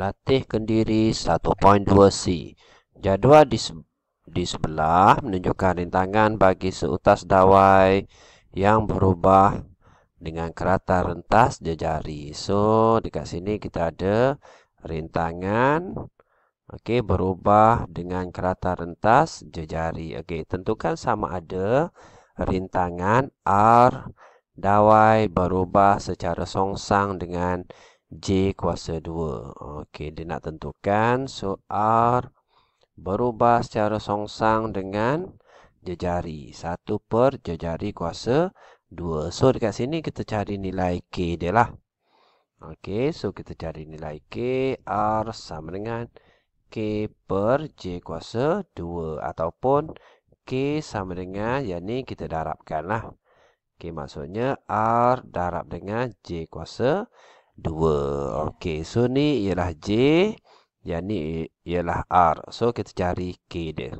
Latih kendiri 1.2C Jadual di, di sebelah menunjukkan rintangan bagi seutas dawai yang berubah dengan kerata rentas jejari So, dekat sini kita ada rintangan Okey, berubah dengan kerata rentas jejari Okey, tentukan sama ada rintangan R Dawai berubah secara songsang dengan J kuasa 2 Okey, dia nak tentukan So R berubah secara songsang dengan jejari 1 per jejari kuasa 2 So dekat sini kita cari nilai K dia lah Okey, so kita cari nilai K R sama dengan K per J kuasa 2 Ataupun K sama dengan yang ni kita darabkan lah Okey, maksudnya R darab dengan J kuasa 2 2. Okey, so ni ialah J, yang ni ialah R. So kita cari K dia.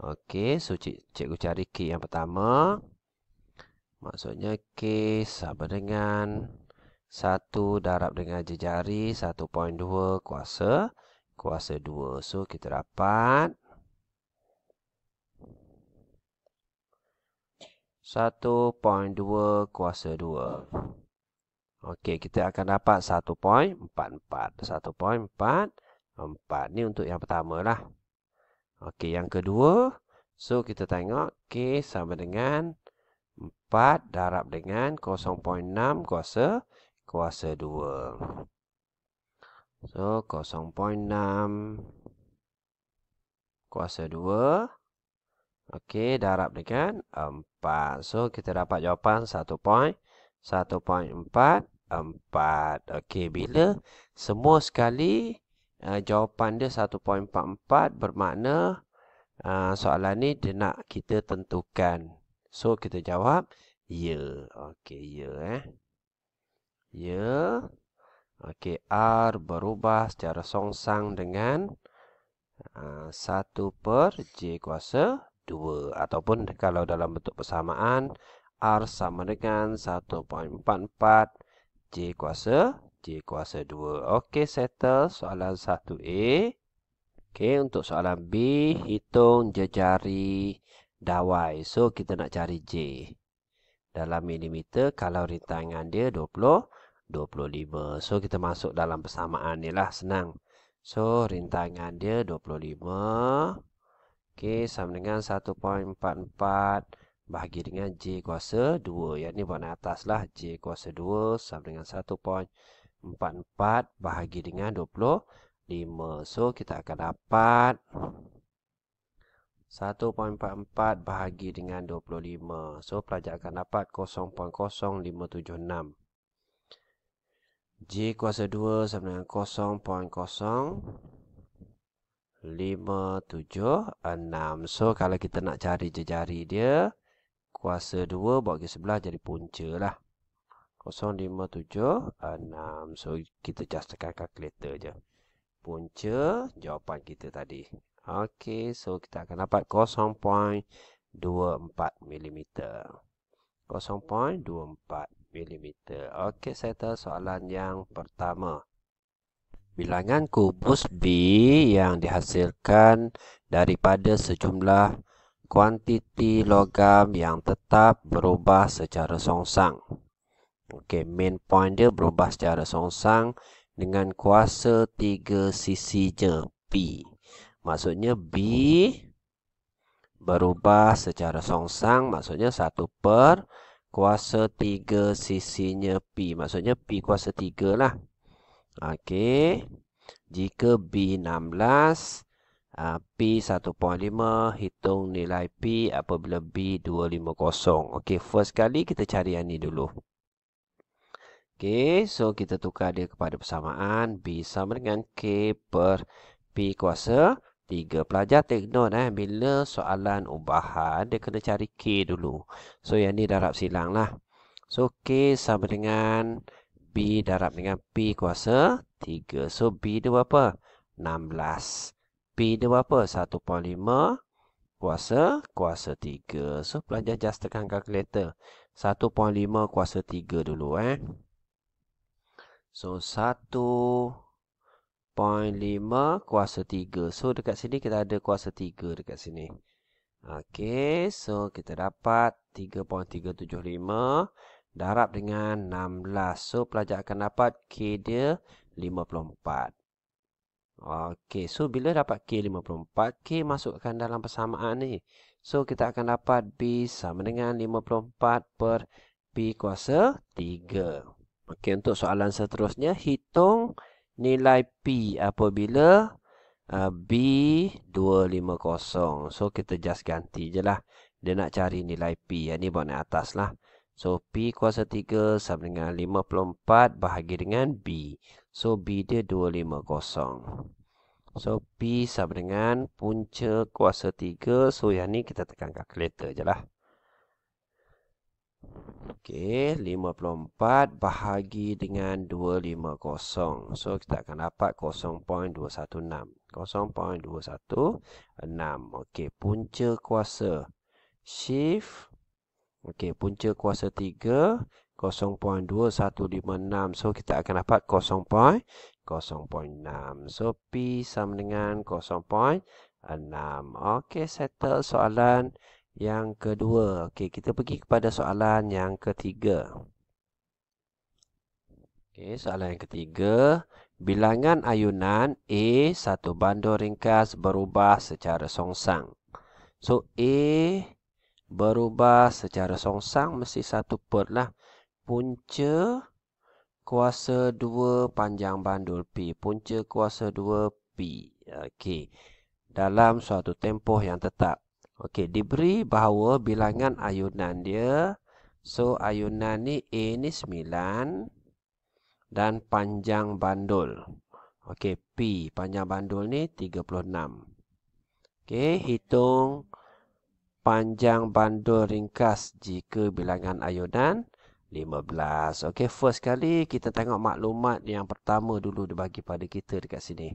Okey, so cik, cikgu cari K yang pertama. Maksudnya K sama dengan 1 darab dengan jejari 1.2 kuasa kuasa 2. So kita dapat 1.2 kuasa 2. Okey, kita akan dapat 1.44. 1.44 ni untuk yang pertama lah. Okey, yang kedua. So, kita tengok K sama dengan 4 darab dengan 0.6 kuasa kuasa 2. So, 0.6 kuasa 2. Okey, darab dengan 4. So, kita dapat jawapan 1.44. 1.44 Okey, bila semua sekali uh, Jawapan dia 1.44 Bermakna uh, soalan ni dia nak kita tentukan So, kita jawab Ya yeah. Okey, ya yeah, eh Ya yeah. Okey, R berubah secara songsang dengan uh, eh, 1 per J kuasa 2 Ataupun kalau dalam bentuk persamaan R sama dengan 1.44 J kuasa, J kuasa 2. Okey, settle soalan 1A. Okey, untuk soalan B, hitung jejari dawai. So, kita nak cari J. Dalam milimeter, kalau rintangan dia 20, 25. So, kita masuk dalam persamaan ni lah, senang. So, rintangan dia 25. Okey, sama dengan 1.44 bahagi dengan J kuasa 2. Yang ini buat naik atas lah. J kuasa 2 sama dengan 1.44 bahagi dengan 25. So, kita akan dapat 1.44 bahagi dengan 25. So, pelajar akan dapat 0.0576. J kuasa 2 sama dengan 0.0576. So, kalau kita nak cari jejari dia, kuasa 2 bagi sebelah jadi punca lah. 0576. So kita just tekan calculator je. Punca jawapan kita tadi. Okey, so kita akan dapat 0.24 mm. 0.24 mm. Okey, settle soalan yang pertama. Bilangan kubus B yang dihasilkan daripada sejumlah kuantiti logam yang tetap berubah secara songsang. Okey, main point dia berubah secara songsang dengan kuasa tiga sisi je P. Maksudnya B berubah secara songsang maksudnya 1 per kuasa 3 sisinya P. Maksudnya P kuasa tiga lah. Okey. Jika B Ah, P1.5 hitung nilai P apabila B250. Okey, first kali kita cari yang ni dulu. Okey, so kita tukar dia kepada persamaan B sama dengan K per P kuasa 3. Pelajar take note eh, bila soalan ubahan, dia kena cari K dulu. So, yang ni darab silang lah. So, K sama dengan B darab dengan P kuasa 3. So, B dia berapa? 16. P dia berapa? 1.5 kuasa kuasa 3. So, pelajar just tekan kalkulator. 1.5 kuasa 3 dulu eh. So, 1.5 kuasa 3. So, dekat sini kita ada kuasa 3 dekat sini. Okay, so kita dapat 3.375 darab dengan 16. So, pelajar akan dapat K dia 54. Okey, so bila dapat K54, K masukkan dalam persamaan ni. So, kita akan dapat B sama dengan 54 per B kuasa 3. Okey, untuk soalan seterusnya, hitung nilai P apabila uh, B250. So, kita just ganti je lah. Dia nak cari nilai P. Yang ni buat atas lah. So, P kuasa 3 sama dengan 54 bahagi dengan B. So B dia 250. So P sama dengan punca kuasa 3. So yang ni kita tekan calculator je lah. Okey, 54 bahagi dengan 250. So kita akan dapat 0.216. 0.216. Okey, punca kuasa shift. Okey, punca kuasa 0.2156 so kita akan dapat 0.06 so P sama dengan 0.6 ok settle soalan yang kedua ok kita pergi kepada soalan yang ketiga ok soalan yang ketiga bilangan ayunan A satu bandar ringkas berubah secara songsang so A berubah secara songsang mesti satu per lah punca kuasa 2 panjang bandul P. Punca kuasa 2 P. Okey. Dalam suatu tempoh yang tetap. Okey, diberi bahawa bilangan ayunan dia. So, ayunan ni A ni 9 dan panjang bandul. Okey, P panjang bandul ni 36. Okey, hitung panjang bandul ringkas jika bilangan ayunan 15. Okey, first kali kita tengok maklumat yang pertama dulu dibagi pada kita dekat sini.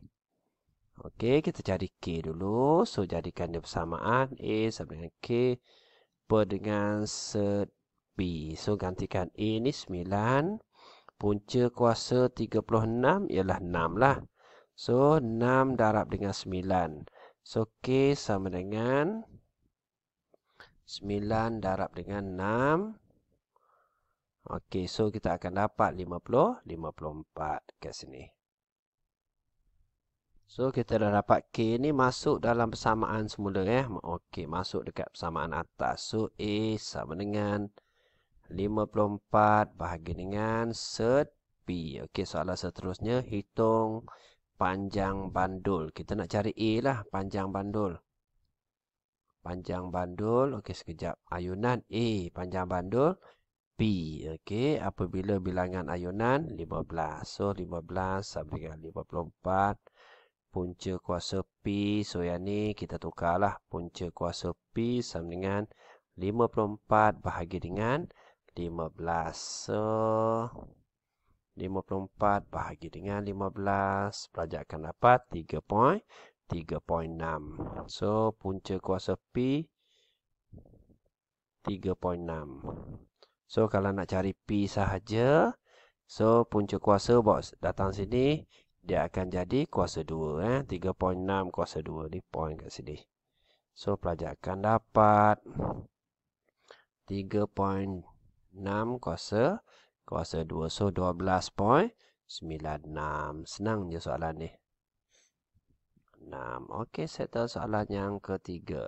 Okey, kita cari K dulu. So, jadikan dia persamaan. A sama dengan K per dengan set B. So, gantikan A ni 9. Punca kuasa 36 ialah 6 lah. So, 6 darab dengan 9. So, K sama dengan 9 darab dengan 6. Okey, so kita akan dapat 50, 54 ke sini. So, kita dah dapat K ni masuk dalam persamaan semula. Eh. Okey, masuk dekat persamaan atas. So, A sama dengan 54 bahagi dengan set p. Okey, soalan seterusnya, hitung panjang bandul. Kita nak cari A lah, panjang bandul. Panjang bandul, okey sekejap. Ayunan A, panjang bandul. P okey apabila bilangan ayunan 15 so 15 sampai dengan 54 punca kuasa P so yang ni kita tukarlah punca kuasa P sama dengan 54 bahagi dengan 15 so 54 bahagi dengan 15 pelajar akan dapat 3.3.6 so punca kuasa P 3.6 So kalau nak cari P sahaja So punca kuasa bos datang sini Dia akan jadi kuasa 2 eh? 3.6 kuasa 2 ni point kat sini So pelajar akan dapat 3.6 kuasa kuasa 2 So 12 point 96 Senang je soalan ni 6 Ok settle soalan yang ketiga